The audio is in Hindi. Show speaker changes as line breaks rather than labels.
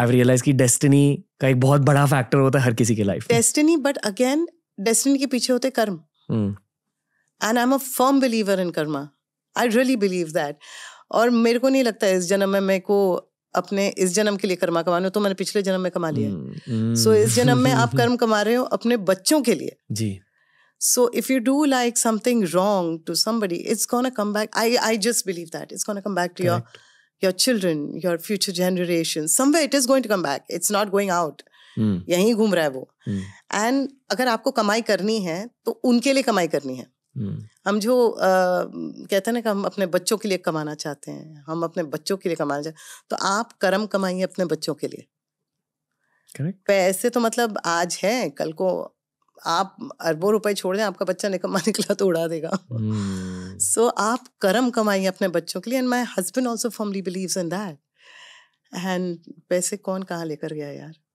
आई रियलाइज कि डेस्टिनी का एक बहुत बड़ा फैक्टर होता है हर किसी के life
destiny but again destiny के पीछे होते कर्म
and
I am a firm believer in karma I really believe that और मेरे को नहीं लगता इस जन्म में मेरे को अपने इस जन्म के लिए कर्मा कमाने हो तो मैंने पिछले जन्म में कमा लिया सो hmm. इस जन्म में आप hmm. कर्म कमा रहे हो अपने बच्चों के लिए जी so if you do like something wrong to somebody it's gonna come back. I I just believe that it's gonna come back to Correct. your children, your future generations. Somewhere it is going to come back. It's not going out. Hmm. यहीं घूम रहा है वो एंड hmm. अगर आपको कमाई करनी है तो उनके लिए कमाई करनी है hmm. हम जो आ, कहते हैं ना कि हम अपने बच्चों के लिए कमाना चाहते हैं हम अपने बच्चों के लिए कमाना चाहते हैं तो आप कर्म कमाइए अपने बच्चों के लिए Correct. पैसे तो मतलब आज है कल को आप अरबों रुपए छोड़ दें आपका बच्चा निकम्मा निकला तो उड़ा देगा सो हम्म। hmm. so, आप कर्म कमाइए अपने बच्चों के लिए and my husband also formally believe in that and पैसे कौन कहाँ लेकर गया यार